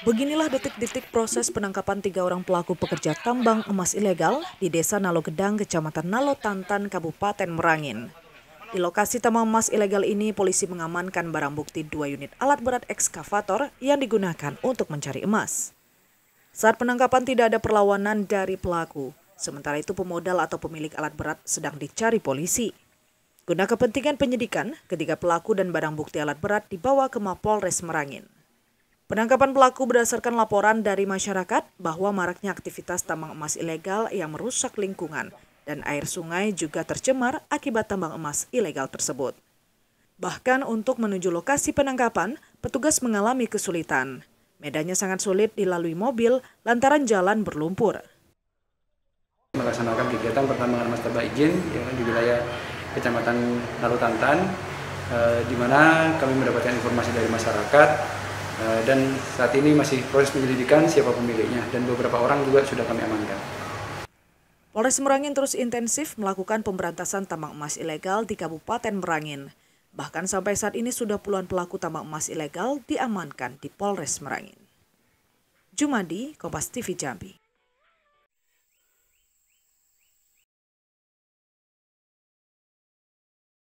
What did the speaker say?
Beginilah detik-detik proses penangkapan tiga orang pelaku pekerja tambang emas ilegal di Desa Nalogedang, Kecamatan Nalo Tantan, Kabupaten Merangin. Di lokasi tambang emas ilegal ini, polisi mengamankan barang bukti dua unit alat berat ekskavator yang digunakan untuk mencari emas. Saat penangkapan tidak ada perlawanan dari pelaku, sementara itu pemodal atau pemilik alat berat sedang dicari polisi. Guna kepentingan penyidikan, ketiga pelaku dan barang bukti alat berat dibawa ke Mapolres Merangin. Penangkapan pelaku berdasarkan laporan dari masyarakat bahwa maraknya aktivitas tambang emas ilegal yang merusak lingkungan dan air sungai juga tercemar akibat tambang emas ilegal tersebut. Bahkan untuk menuju lokasi penangkapan, petugas mengalami kesulitan. Medannya sangat sulit dilalui mobil lantaran jalan berlumpur. Melaksanakan kegiatan pertambangan emas tanpa izin ya, di wilayah Kecamatan Lalu Tantan, eh, di mana kami mendapatkan informasi dari masyarakat Eh, dan saat ini masih proses penyelidikan siapa pemiliknya dan beberapa orang juga sudah kami amankan. Polres Merangin terus intensif melakukan pemberantasan tambang emas ilegal di Kabupaten Merangin. Bahkan sampai saat ini sudah puluhan pelaku tambang emas ilegal diamankan di Polres Merangin. Jumadi, Kompas TV Jambi.